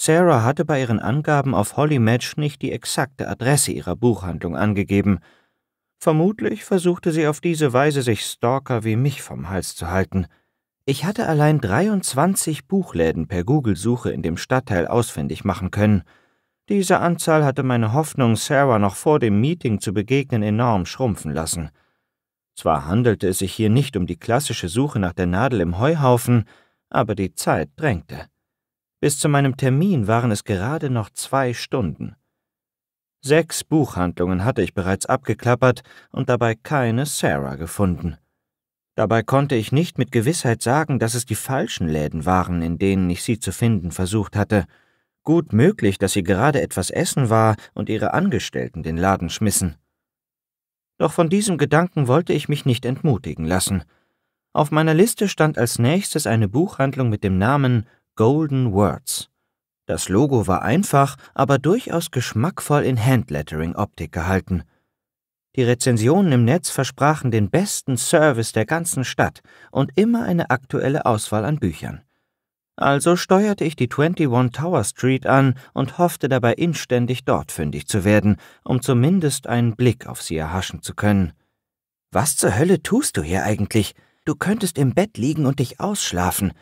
Sarah hatte bei ihren Angaben auf Holly Match nicht die exakte Adresse ihrer Buchhandlung angegeben. Vermutlich versuchte sie auf diese Weise, sich Stalker wie mich vom Hals zu halten. Ich hatte allein 23 Buchläden per Google-Suche in dem Stadtteil ausfindig machen können. Diese Anzahl hatte meine Hoffnung, Sarah noch vor dem Meeting zu begegnen, enorm schrumpfen lassen. Zwar handelte es sich hier nicht um die klassische Suche nach der Nadel im Heuhaufen, aber die Zeit drängte. Bis zu meinem Termin waren es gerade noch zwei Stunden. Sechs Buchhandlungen hatte ich bereits abgeklappert und dabei keine Sarah gefunden. Dabei konnte ich nicht mit Gewissheit sagen, dass es die falschen Läden waren, in denen ich sie zu finden versucht hatte. Gut möglich, dass sie gerade etwas essen war und ihre Angestellten den Laden schmissen. Doch von diesem Gedanken wollte ich mich nicht entmutigen lassen. Auf meiner Liste stand als nächstes eine Buchhandlung mit dem Namen Golden Words. Das Logo war einfach, aber durchaus geschmackvoll in Handlettering-Optik gehalten. Die Rezensionen im Netz versprachen den besten Service der ganzen Stadt und immer eine aktuelle Auswahl an Büchern. Also steuerte ich die 21 Tower Street an und hoffte dabei inständig dort fündig zu werden, um zumindest einen Blick auf sie erhaschen zu können. Was zur Hölle tust du hier eigentlich? Du könntest im Bett liegen und dich ausschlafen.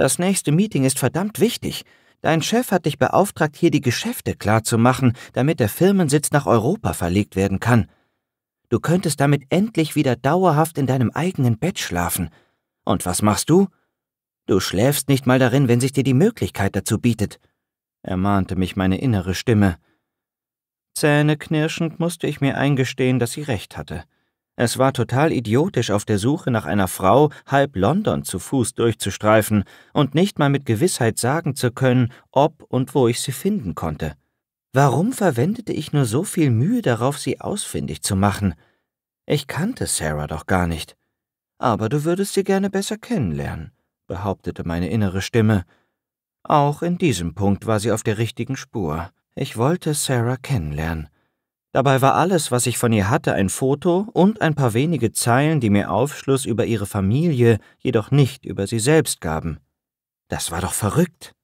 Das nächste Meeting ist verdammt wichtig. Dein Chef hat dich beauftragt, hier die Geschäfte klarzumachen, damit der Firmensitz nach Europa verlegt werden kann. Du könntest damit endlich wieder dauerhaft in deinem eigenen Bett schlafen. Und was machst du? Du schläfst nicht mal darin, wenn sich dir die Möglichkeit dazu bietet, ermahnte mich meine innere Stimme. Zähneknirschend musste ich mir eingestehen, dass sie recht hatte. Es war total idiotisch, auf der Suche nach einer Frau halb London zu Fuß durchzustreifen und nicht mal mit Gewissheit sagen zu können, ob und wo ich sie finden konnte. Warum verwendete ich nur so viel Mühe darauf, sie ausfindig zu machen? Ich kannte Sarah doch gar nicht. Aber du würdest sie gerne besser kennenlernen, behauptete meine innere Stimme. Auch in diesem Punkt war sie auf der richtigen Spur. Ich wollte Sarah kennenlernen. Dabei war alles, was ich von ihr hatte, ein Foto und ein paar wenige Zeilen, die mir Aufschluss über ihre Familie, jedoch nicht über sie selbst gaben. Das war doch verrückt.